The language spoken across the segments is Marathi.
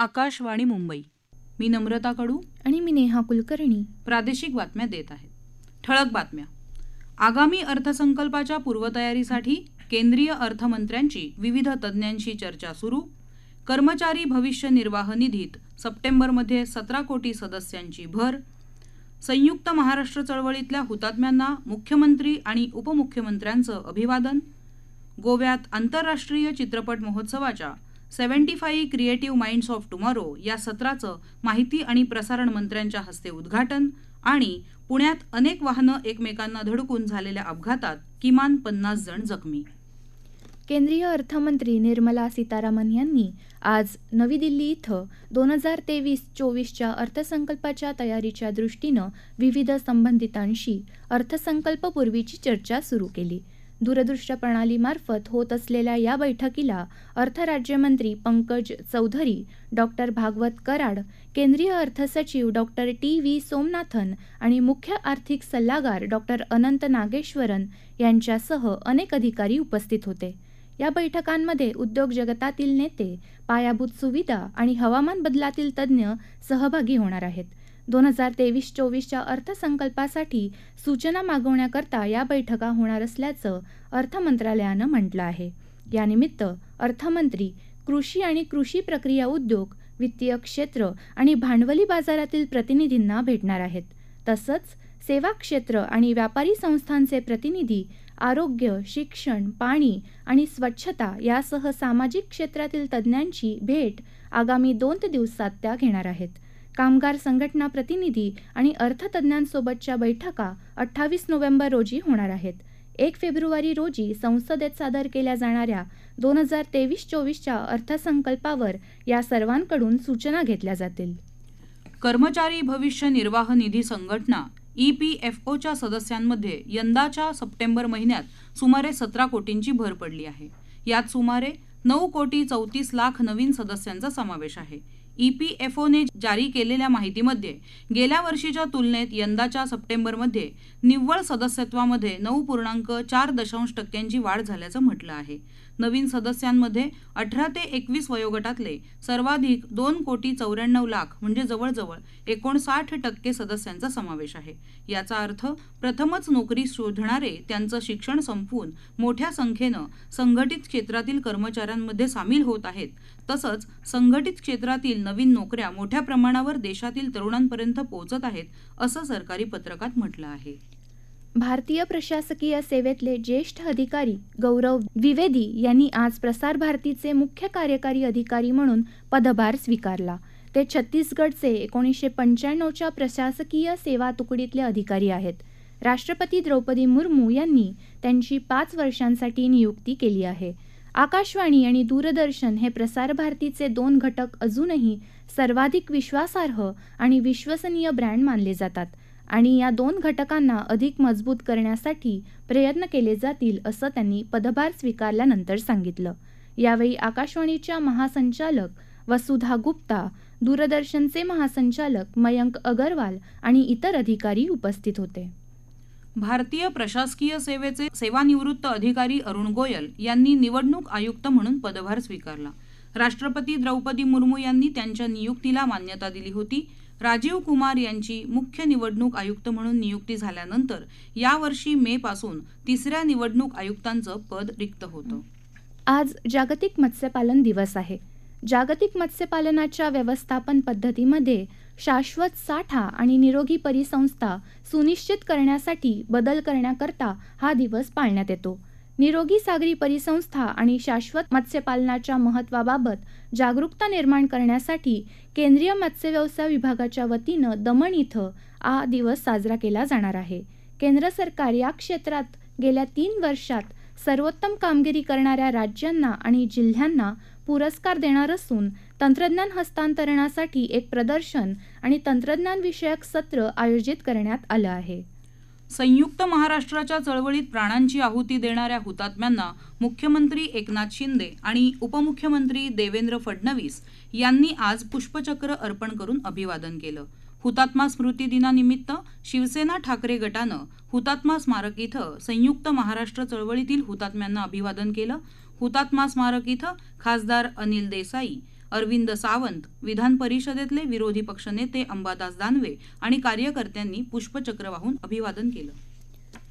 आकाशवाणी मुंबई मी नम्रता कडू आणि मी नेहा कुलकर्णी प्रादेशिक बातम्या देत आहेत ठळक बातम्या आगामी अर्थसंकल्पाच्या पूर्वतयारीसाठी केंद्रीय अर्थमंत्र्यांची विविध तज्ज्ञांशी चर्चा सुरू कर्मचारी भविष्य निर्वाह निधीत सप्टेंबरमध्ये सतरा कोटी सदस्यांची भर संयुक्त महाराष्ट्र चळवळीतल्या हुतात्म्यांना मुख्यमंत्री आणि उपमुख्यमंत्र्यांचं अभिवादन गोव्यात आंतरराष्ट्रीय चित्रपट महोत्सवाच्या seventy five creative minds of tomorrow या सत्राचं माहिती आणि प्रसारण मंत्र्यांच्या हस्ते उद्घाटन आणि पुण्यात अनेक वाहनं एकमेकांना धडकून झालेल्या अपघातात किमान पन्नास जण जखमी केंद्रीय अर्थमंत्री निर्मला सीतारामन यांनी आज नवी दिल्ली इथं दोन हजार तेवीस चोवीसच्या अर्थसंकल्पाच्या तयारीच्या दृष्टीनं विविध संबंधितांशी अर्थसंकल्पपूर्वीची चर्चा सुरू केली दूरदृश्य प्रणालीमार्फत होत असलेल्या या बैठकीला अर्थ राज्यमंत्री पंकज चौधरी डॉक्टर भागवत कराड केंद्रीय अर्थसचिव डॉक्टर टी व्ही सोमनाथन आणि मुख्य आर्थिक सल्लागार डॉक्टर अनंत नागेश्वरन यांच्यासह अनेक अधिकारी उपस्थित होते या बैठकांमध्ये उद्योग जगतातील नेते पायाभूत सुविधा आणि हवामान बदलातील तज्ज्ञ सहभागी होणार आहेत दोन हजार तेवीस चोवीसच्या अर्थसंकल्पासाठी सूचना मागवण्याकरता या बैठका होणार असल्याचं अर्थ म्हटलं आहे यानिमित्त अर्थमंत्री कृषी आणि कृषी प्रक्रिया उद्योग वित्तीय क्षेत्र आणि भांडवली बाजारातील प्रतिनिधींना भेटणार आहेत तसंच सेवा क्षेत्र आणि व्यापारी संस्थांचे प्रतिनिधी आरोग्य शिक्षण पाणी आणि स्वच्छता यासह सामाजिक क्षेत्रातील तज्ज्ञांची भेट आगामी दोन दिवसात त्या घेणार आहेत कामगार संघटना प्रतिनिधी आणि अर्थतज्ञांसोबतच्या बैठका अठ्ठावीस नोव्हेंबर रोजी होणार आहेत एक फेब्रुवारी रोजी संसदेत सादर केल्या जाणाऱ्या दोन हजार तेवीस चोवीसच्या अर्थसंकल्पावर या सर्वांकडून सूचना घेतल्या जातील कर्मचारी भविष्य निर्वाह निधी संघटना ई पी एफ ओच्या सदस्यांमध्ये यंदाच्या सप्टेंबर महिन्यात सुमारे सतरा कोटींची भर पडली आहे यात सुमारे नऊ कोटी चौतीस लाख नवीन सदस्यांचा समावेश आहे ई ने जारी केलेल्या माहितीमध्ये गेल्या वर्षीच्या तुलनेत यंदाच्या सप्टेंबरमध्ये निव्वळ सदस्यत्वामध्ये नऊ पूर्णांक चार दशांश टक्क्यांची वाढ झाल्याचं म्हटलं आहे नवीन सदस्यांमध्ये अठरा ते एकवीस वयोगटातले सर्वाधिक दोन कोटी चौऱ्याण्णव लाख म्हणजे जवळजवळ एकोणसाठ टक्के सदस्यांचा समावेश आहे याचा अर्थ प्रथमच नोकरी शोधणारे त्यांचं शिक्षण संपवून मोठ्या संख्येनं संघटित क्षेत्रातील कर्मचाऱ्यांमध्ये सामील होत आहेत तसंच संघटित क्षेत्रातील नवीन नोकऱ्या मोठ्या प्रमाणावर देशातील तरुणांपर्यंत पोहोचत आहेत असं सरकारी पत्रकात म्हटलं आहे भारतीय प्रशासकीय सेवेतले ज्येष्ठ अधिकारी गौरव द्विवेदी यांनी आज प्रसार भारतीचे मुख्य कार्यकारी अधिकारी म्हणून पदभार स्वीकारला ते छत्तीसगडचे एकोणीसशे पंच्याण्णवच्या प्रशासकीय सेवा तुकडीतले अधिकारी आहेत राष्ट्रपती द्रौपदी मुर्मू यांनी त्यांची पाच वर्षांसाठी नियुक्ती केली आहे आकाशवाणी आणि दूरदर्शन हे प्रसार भारतीचे दोन घटक अजूनही सर्वाधिक विश्वासार्ह आणि विश्वसनीय ब्रँड मानले जातात आणि या दोन घटकांना अधिक मजबूत करण्यासाठी प्रयत्न केले जातील असं त्यांनी पदभार स्वीकारल्यानंतर सांगितलं यावेळी आकाशवाणीच्या महासंचालक वसुधा गुप्ता दूरदर्शनचे महासंचालक मयंक अगरवाल आणि इतर अधिकारी उपस्थित होते भारतीय प्रशासकीय सेवेचे सेवानिवृत्त अधिकारी अरुण गोयल यांनी निवडणूक आयुक्त म्हणून पदभार स्वीकारला राष्ट्रपती द्रौपदी मुर्मू यांनी त्यांच्या नियुक्तीला मान्यता दिली होती राजीव कुमार यांची मुख्य निवडणूक आयुक्त म्हणून नियुक्ती झाल्यानंतर यावर्षी मे पासून तिसऱ्या निवडणूक आयुक्तांचं पद रिक्त होतं आज जागतिक मत्स्यपालन दिवस आहे जागतिक मत्स्यपालनाच्या व्यवस्थापन पद्धतीमध्ये शाश्वत साठा आणि निरोगी परिसंस्था सुनिश्चित करण्यासाठी बदल करण्याकरता हा दिवस पाळण्यात येतो निरोगी सागरी परिसंस्था आणि शाश्वत मत्स्यपालनाच्या महत्त्वाबाबत जागरूकता निर्माण करण्यासाठी केंद्रीय मत्स्यव्यवसाय विभागाच्या वतीनं दमण इथं हा दिवस साजरा केला जाणार आहे केंद्र सरकार या क्षेत्रात गेल्या तीन वर्षात सर्वोत्तम कामगिरी करणाऱ्या राज्यांना आणि जिल्ह्यांना पुरस्कार देणार असून तंत्रज्ञान हस्तांतरणासाठी एक प्रदर्शन आणि तंत्रज्ञानविषयक सत्र आयोजित करण्यात आलं आहे संयुक्त महाराष्ट्राच्या चळवळीत प्राणांची आहुती देणाऱ्या हुतात्म्यांना मुख्यमंत्री एकनाथ शिंदे आणि उपमुख्यमंत्री देवेंद्र फडणवीस यांनी आज पुष्पचक्र अर्पण करून अभिवादन केलं हुतात्मा स्मृती दिनानिमित्त शिवसेना ठाकरे गटानं हुतात्मा स्मारक इथं संयुक्त महाराष्ट्र चळवळीतील हुतात्म्यांना अभिवादन केलं हुतात्मा स्मारक इथं खासदार अनिल देसाई अरविंद सावंत विधान परिषदेतले विरोधी पक्षनेते अंबादास दानवे आणि कार्यकर्त्यांनी पुष्पचक्र वाहून अभिवादन केलं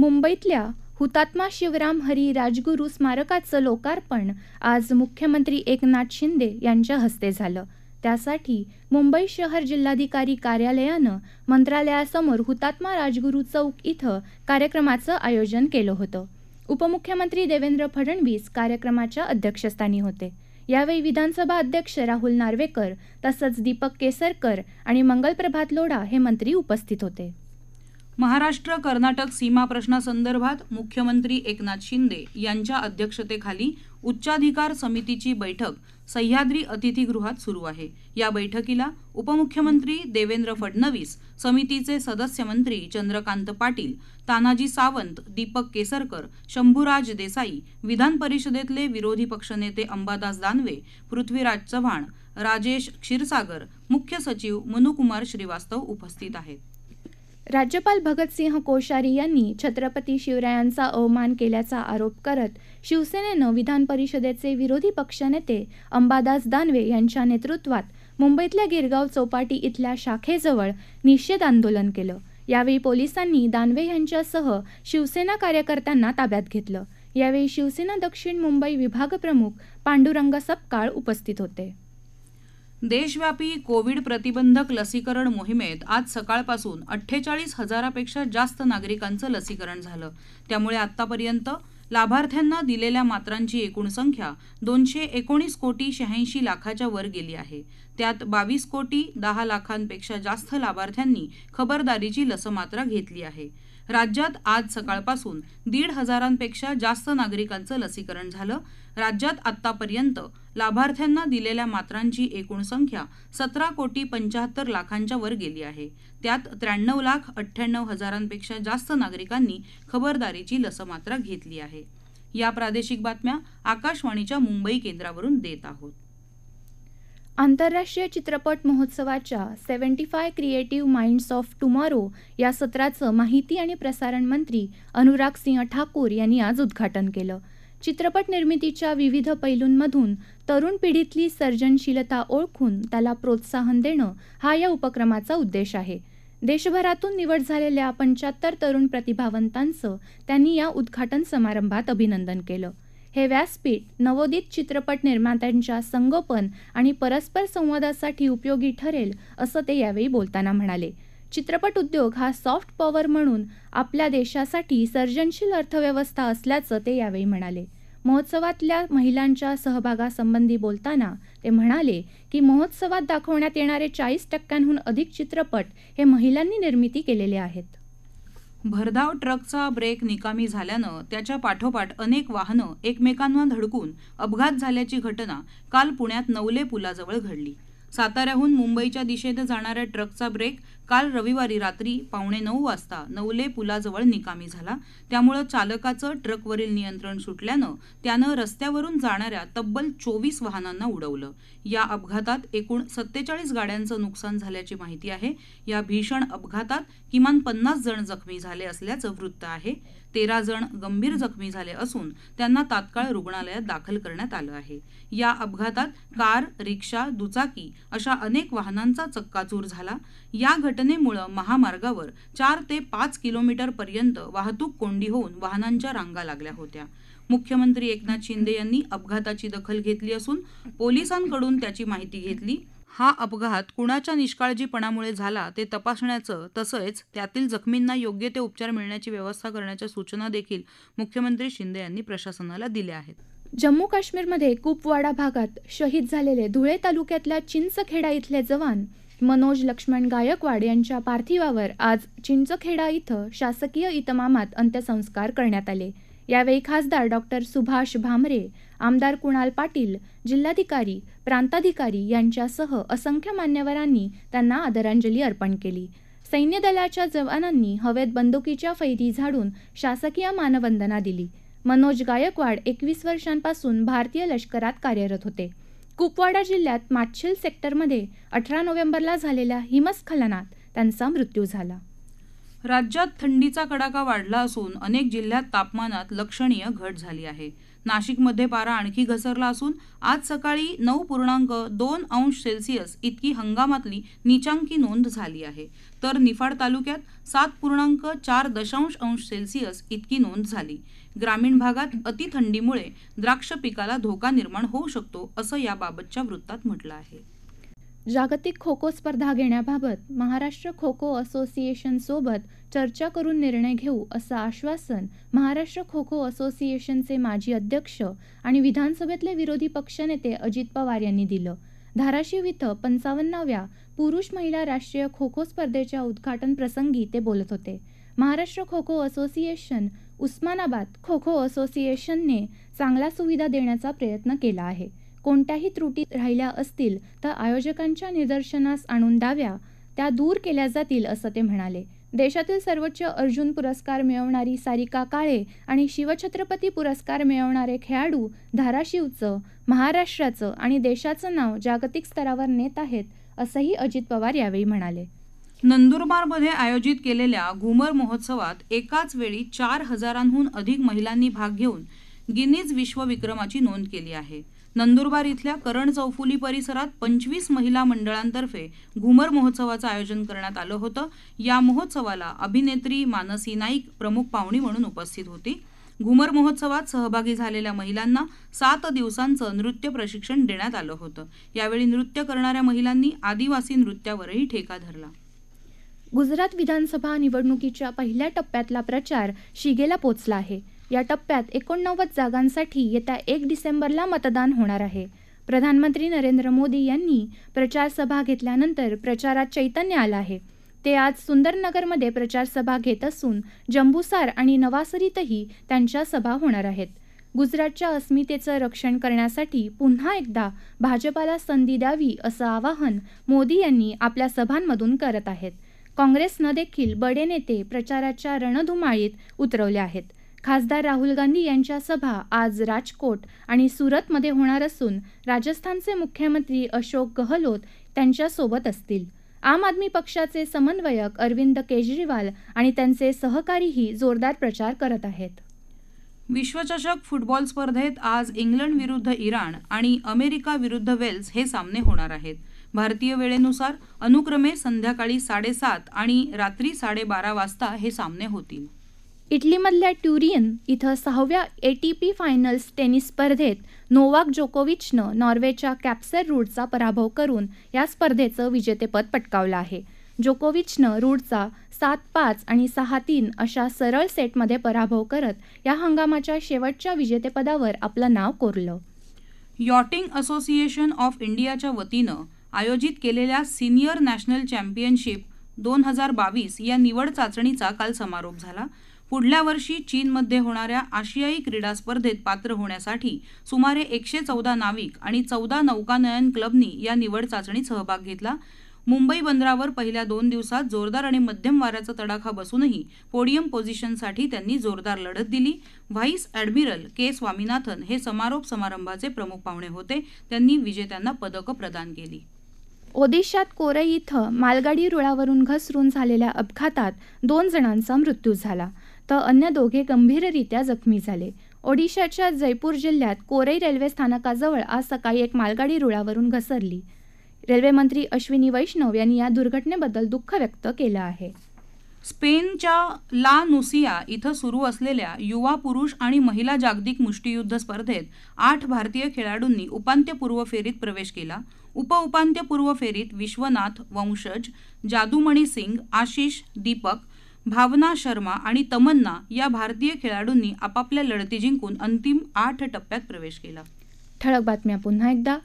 मुंबईतल्या हुतात्मा शिवराम हरी राजगुरू स्मारकाचं लोकार्पण आज मुख्यमंत्री एकनाथ शिंदे यांच्या हस्ते झालं त्यासाठी मुंबई शहर जिल्हाधिकारी कार्यालयानं मंत्रालयासमोर हुतात्मा राजगुरू चौक इथं कार्यक्रमाचं आयोजन केलं होतं उपमुख्यमंत्री देवेंद्र फडणवीस कार्यक्रमाच्या अध्यक्षस्थानी होते यावेळी विधानसभा अध्यक्ष राहुल नार्वेकर तसंच दीपक केसरकर आणि मंगलप्रभात लोढा हे मंत्री उपस्थित होते महाराष्ट्र कर्नाटक सीमा प्रश्नासंदर्भात मुख्यमंत्री एकनाथ शिंदे यांच्या अध्यक्षतेखाली उच्चाधिकार समितीची बैठक सह्याद्री अतिथीगृहात सुरू आहे या बैठकीला उपमुख्यमंत्री देवेंद्र फडणवीस समितीचे सदस्य मंत्री चंद्रकांत पाटील तानाजी सावंत दीपक केसरकर शंभूराज देसाई विधान परिषदेतले विरोधी पक्षनेते अंबादास दानवे पृथ्वीराज चव्हाण राजेश क्षीरसागर मुख्य सचिव मनुकुमार श्रीवास्तव उपस्थित आहेत राज्यपाल भगतसिंह कोश्यारी यांनी छत्रपती शिवरायांचा अवमान केल्याचा आरोप करत शिवसेनेनं विधान परिषदेचे विरोधी पक्षनेते अंबादास दानवे यांच्या नेतृत्वात मुंबईतल्या गिरगाव चौपाटी इथल्या शाखेजवळ निषेध आंदोलन केलं यावेळी पोलिसांनी दानवे यांच्यासह शिवसेना कार्यकर्त्यांना ताब्यात घेतलं यावेळी शिवसेना दक्षिण मुंबई विभाग प्रमुख पांडुरंग सपकाळ उपस्थित होते देशव्यापी कोविड प्रतिबंधक लसीकरण मोहिमेत आज सकाळपासून अठ्ठेचाळीस हजारापेक्षा जास्त नागरिकांचं लसीकरण झालं त्यामुळे आतापर्यंत लाभार्थ्यांना दिलेल्या मात्रांची एकूण संख्या दोनशे एकोणीस कोटी शहाऐंशी लाखाच्या वर गेली आहे त्यात बावीस कोटी दहा लाखांपेक्षा जास्त लाभार्थ्यांनी खबरदारीची लसमात्रा घेतली आहे राज्यात आज सकाळपासून दीड हजारांपेक्षा जास्त नागरिकांचं लसीकरण झालं राज्यात आतापर्यंत लाभार्थ्यांना दिलेल्या मात्रांची एकूण संख्या सतरा कोटी पंच्याहत्तर लाखांच्या वर गेली आहे त्यात त्र्याण्णव लाख अठ्ठ्याण्णव हजारांपेक्षा जास्त नागरिकांनी खबरदारीची लस मात्रा घेतली आहे या प्रादेशिक बातम्या आकाशवाणीच्या मुंबई केंद्रावरून देत आहोत आंतरराष्ट्रीय चित्रपट महोत्सवाच्या seventy five creative minds of tomorrow या सत्राचं माहिती आणि प्रसारण मंत्री अनुराग सिंह ठाकूर यांनी आज उद्घाटन केलं चित्रपट निर्मितीच्या विविध पैलूंमधून तरुण पिढीतली सर्जनशीलता ओळखून त्याला प्रोत्साहन देणं हा या उपक्रमाचा उद्देश आहे देशभरातून निवड झालेल्या पंच्याहत्तर तरुण प्रतिभावंतांचं त्यांनी या उद्घाटन समारंभात अभिनंदन केलं हे व्यासपीठ नवोदित चित्रपट निर्मात्यांच्या संगोपन आणि परस्पर संवादासाठी उपयोगी ठरेल असं ते यावेळी बोलताना म्हणाले चित्रपट उद्योग हा सॉफ्ट पॉवर म्हणून आपल्या देशासाठी सर्जनशील अर्थव्यवस्था असल्याचं ते यावेळी म्हणाले महोत्सवातल्या महिलांच्या सहभागासंबंधी बोलताना ते म्हणाले की महोत्सवात दाखवण्यात येणारे चाळीस टक्क्यांहून अधिक चित्रपट हे महिलांनी निर्मिती केलेले आहेत भरधाव ट्रकचा ब्रेक निकामी झाल्यानं त्याच्या पाठोपाठ अनेक वाहनं एकमेकांना धडकून अपघात झाल्याची घटना काल पुण्यात नवले पुलाजवळ घडली साताऱ्याहून मुंबईच्या दिशेनं जाणाऱ्या ट्रकचा ब्रेक काल रविवारी रात्री पावणे नऊ वाजता नवले पुलाजवळ निकामी झाला त्यामुळं चालकाचं ट्रकवरील नियंत्रण सुटल्यानं त्यानं रस्त्यावरून जाणाऱ्या तब्बल चोवीस वाहनांना उडवलं या अपघातात एकूण सत्तेचाळीस गाड्यांचं नुकसान झाल्याची माहिती आहे या भीषण अपघातात किमान पन्नास जण जखमी झाले असल्याचं वृत्त आहे तेरा जण गंभीर जखमी झाले असून त्यांना तात्काळ रुग्णालयात दाखल करण्यात आलं आहे या अपघातात कार रिक्षा दुचाकी अशा अनेक वाहनांचा चक्काचूर झाला या घटनेमुळं महामार्गावर चार ते पाच किलोमीटर पर्यंत वाहतूक कोंडी होऊन वाहनांच्या रांगा लागल्या होत्या मुख्यमंत्री एकनाथ शिंदे यांनी अपघाताची दखल घेतली असून पोलिसांकडून त्याची माहिती घेतली हा अपघात कुणाच्या निष्काळजीपणामुळे झाला ते तपासण्याचं तसंच त्यातील जखमींना योग्य ते उपचार मिळण्याची व्यवस्था करण्याच्या सूचना देखील मुख्यमंत्री शिंदे यांनी प्रशासनाला दिल्या आहेत जम्मू काश्मीरमध्ये कुपवाडा भागात शहीद झालेले धुळे तालुक्यातल्या चिंचखेडा इथले जवान मनोज लक्ष्मण गायकवाड यांच्या पार्थिवावर आज चिंचखेडा इथं शासकीय इतमामात अंत्यसंस्कार करण्यात आले यावेळी खासदार डॉक्टर सुभाष भामरे आमदार कुणाल पाटील जिल्हाधिकारी प्रांताधिकारी यांच्यासह असंख्य मान्यवरांनी त्यांना आदरांजली अर्पण केली सैन्य दलाच्या जवानांनी हवेत बंदुकीच्या फैरी झाडून शासकीय मानवंदना दिली मनोज गायकवाड एकवीस वर्षांपासून भारतीय लष्करात कार्यरत होते कुपवाडा जिल्ह्यात माछिल सेक्टरमध्ये अठरा नोव्हेंबरला झालेल्या हिमस्खलनात त्यांचा मृत्यू झाला राज्यात थंडीचा कडाका वाढला असून अनेक जिल्ह्यात तापमानात लक्षणीय घट झाली आहे नाशिकमध्ये पारा आणखी घसरला असून आज सकाळी नऊ पूर्णांक दोन अंश सेल्सिअस इतकी हंगामातली निचांकी नोंद झाली आहे तर निफाड तालुक्यात सात पूर्णांक चार दशांश अंश सेल्सिअस इतकी नोंद झाली ग्रामीण भागात अतिथंडीमुळे द्राक्ष पिकाला धोका निर्माण होऊ शकतो असं याबाबतच्या वृत्तात म्हटलं आहे जागतिक खो खो स्पर्धा घेण्याबाबत महाराष्ट्र खो खो असोसिएशनसोबत चर्चा करून निर्णय घेऊ असं आश्वासन महाराष्ट्र खो खो असोसिएशनचे माजी अध्यक्ष आणि विधानसभेतले विरोधी पक्षनेते अजित पवार यांनी दिलं धाराशिव इथं पंचावन्नाव्या पुरुष महिला राष्ट्रीय खो खो स्पर्धेच्या उद्घाटन प्रसंगी ते बोलत होते महाराष्ट्र खो खो असोसिएशन उस्मानाबाद खो खो असोसिएशनने चांगल्या सुविधा देण्याचा प्रयत्न केला आहे कोणत्याही त्रुटी राहिल्या असतील तर आयोजकांच्या निदर्शनास आणून द्याव्या त्या दूर केल्या जातील असं ते म्हणाले देशातील सर्वोच्च अर्जुन पुरस्कार मिळवणारी सारिका काळे आणि शिवछत्रपती पुरस्कार मिळवणारे खेळाडू धाराशिवचं महाराष्ट्राचं आणि देशाचं नाव जागतिक स्तरावर नेत आहेत असंही अजित पवार यावेळी म्हणाले नंदुरबारमध्ये आयोजित केलेल्या घुमर महोत्सवात एकाच वेळी चार हजारांहून अधिक महिलांनी भाग घेऊन गिनीज विश्वविक्रमाची नोंद केली आहे नंदुरबार इथल्या करण चौफुली परिसरात पंचवीस महिला मंडळांतर्फे घुमर महोत्सवाचं आयोजन करण्यात आलं होतं या महोत्सवाला अभिनेत्री मानसी नाईक प्रमुख पाहुणी म्हणून उपस्थित होती घुमर महोत्सवात सहभागी झालेल्या महिलांना सात दिवसांचं नृत्य प्रशिक्षण देण्यात आलं होतं यावेळी नृत्य करणाऱ्या महिलांनी आदिवासी नृत्यावरही ठेका धरला गुजरात विधानसभा निवडणुकीच्या पहिल्या टप्प्यातला प्रचार शिगेला पोचला आहे या टप्प्यात एकोणनव्वद जागांसाठी येत्या एक डिसेंबरला मतदान होणार आहे प्रधानमंत्री नरेंद्र मोदी यांनी प्रचारसभा घेतल्यानंतर प्रचारात चैतन्य आलं आहे ते आज सुंदरनगरमध्ये प्रचारसभा घेत असून जंबुसार आणि नवासरीतही त्यांच्या सभा होणार आहेत गुजरातच्या अस्मितेचं रक्षण करण्यासाठी पुन्हा एकदा भाजपाला संधी द्यावी असं आवाहन मोदी यांनी आपल्या सभांमधून करत आहेत काँग्रेसनं देखील बडे नेते प्रचाराच्या रणधुमाळीत उतरवले आहेत खासदार राहुल गांधी यांच्या सभा आज राजकोट आणि सुरतमध्ये होणार असून राजस्थानचे मुख्यमंत्री अशोक गहलोत त्यांच्यासोबत असतील आम आदमी पक्षाचे समन्वयक अरविंद केजरीवाल आणि त्यांचे सहकारीही जोरदार प्रचार करत आहेत विश्वचषक फुटबॉल स्पर्धेत आज इंग्लंड विरुद्ध इराण आणि अमेरिका विरुद्ध वेल्स हे सामने होणार आहेत भारतीय वेळेनुसार अनुक्रमे संध्याकाळी साडेसात आणि रात्री साडेबारा वाजता हे सामने होतील इटलीमधल्या ट्युरियन इथं सहाव्या A T P finals tennis स्पर्धेत नोवाक जोकोविचनं नॉर्वेच्या कॅप्सर रूडचा पराभव करून या स्पर्धेचं विजेतेपद पटकावलं आहे जोकोविचनं रूडचा सात पाच आणि सहा तीन अशा सरळ सेटमध्ये पराभव करत या हंगामाच्या शेवटच्या विजेतेपदावर आपलं नाव कोरलं यॉटिंग असोसिएशन ऑफ इंडियाच्या वतीनं आयोजित केलेल्या सिनियर नॅशनल चॅम्पियनशिप दोन हजार बावीस या निवड चाचणीचा काल समारोप झाला पुढल्या वर्षी चीनमध्ये होणाऱ्या आशियाई क्रीडा स्पर्धेत पात्र होण्यासाठी सुमारे एकशे चौदा नाविक आणि चौदा नौकानयन क्लबनी या निवड चाचणीत सहभाग घेतला मुंबई बंदरावर पहिल्या दोन दिवसात जोरदार आणि मध्यम वाऱ्याचा तडाखा बसूनही पोडियम पोझिशनसाठी त्यांनी जोरदार लढत दिली व्हाईस ॲडमिरल के स्वामीनाथन हे समारोप समारंभाचे प्रमुख पाहुणे होते त्यांनी विजेत्यांना पदकं प्रदान केली ओदिशात कोरई इथं मालगाडी रुळावरून घसरून झालेल्या अपघातात दोन जणांचा मृत्यू झाला तर अन्य दोघे गंभीररित्या जखमी झाले ओडिशाच्या जयपूर जिल्ह्यात कोरई रेल्वे स्थानकाजवळ आज सकाळी एक मालगाडी रुळावरून घसरली रेल्वेमंत्री अश्विनी वैष्णव यांनी या दुर्घटनेबद्दल दुःख व्यक्त केलं आहे स्पेनच्या ला नुसिया इथं सुरू असलेल्या युवा पुरुष आणि महिला जागतिक मुष्टियुद्ध स्पर्धेत आठ भारतीय खेळाडूंनी उपांत्यपूर्व फेरीत प्रवेश केला उपउपांत्यपूर्व फेरीत विश्वनाथ वंशज जादूमणी सिंग आशिष दीपक भावना शर्मा आणि तमन्ना या भारतीय खेळाडूंनी आपापल्या लढती जिंकून अंतिम आठ टप्प्यात प्रवेश केला ठळक बातम्या पुन्हा एकदा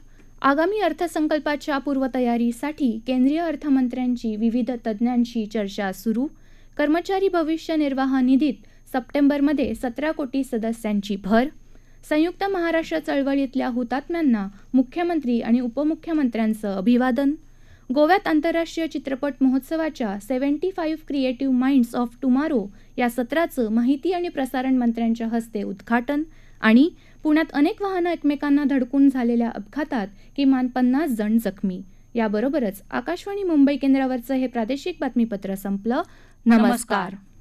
आगामी अर्थसंकल्पाच्या पूर्वतयारीसाठी केंद्रीय अर्थमंत्र्यांची विविध तज्ज्ञांशी चर्चा सुरू कर्मचारी भविष्य निर्वाह निधीत सप्टेंबरमध्ये सतरा कोटी सदस्यांची भर संयुक्त महाराष्ट्र चळवळीतल्या हुतात्म्यांना मुख्यमंत्री आणि उपमुख्यमंत्र्यांचं अभिवादन गोव्यात आंतरराष्ट्रीय चित्रपट महोत्सवाच्या seventy five creative minds of tomorrow या सत्राचं माहिती आणि प्रसारण मंत्र्यांच्या हस्ते उद्घाटन आणि पुण्यात अनेक वाहनं एकमेकांना धडकून झालेल्या अपघातात किमान पन्नास जण जखमी याबरोबरच आकाशवाणी मुंबई केंद्रावरचं हे प्रादेशिक बातमीपत्र संपलं नमस्कार